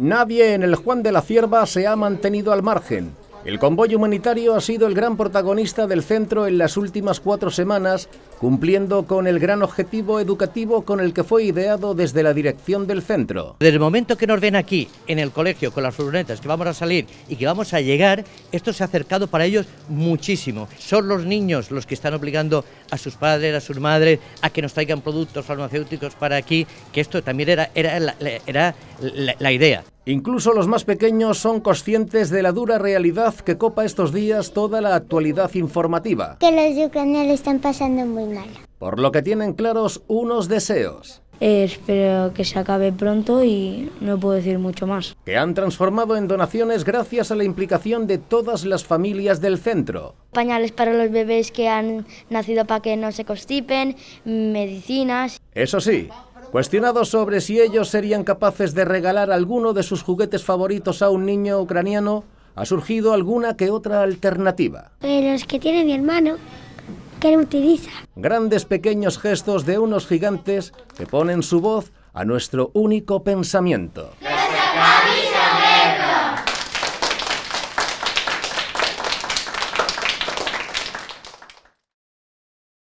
Nadie en el Juan de la Cierva se ha mantenido al margen. El convoy humanitario ha sido el gran protagonista del centro en las últimas cuatro semanas, cumpliendo con el gran objetivo educativo con el que fue ideado desde la dirección del centro. Desde el momento que nos ven aquí, en el colegio, con las furgonetas que vamos a salir y que vamos a llegar, esto se ha acercado para ellos muchísimo. Son los niños los que están obligando a sus padres, a sus madres, a que nos traigan productos farmacéuticos para aquí, que esto también era, era, era la idea. Incluso los más pequeños son conscientes de la dura realidad que copa estos días toda la actualidad informativa. Que los ucranianos están pasando muy mal. Por lo que tienen claros unos deseos. Eh, espero que se acabe pronto y no puedo decir mucho más. Que han transformado en donaciones gracias a la implicación de todas las familias del centro. Pañales para los bebés que han nacido para que no se constipen, medicinas. Eso sí, Cuestionados sobre si ellos serían capaces de regalar alguno de sus juguetes favoritos a un niño ucraniano, ha surgido alguna que otra alternativa. Eh, los que tiene mi hermano, que lo utiliza. Grandes pequeños gestos de unos gigantes que ponen su voz a nuestro único pensamiento.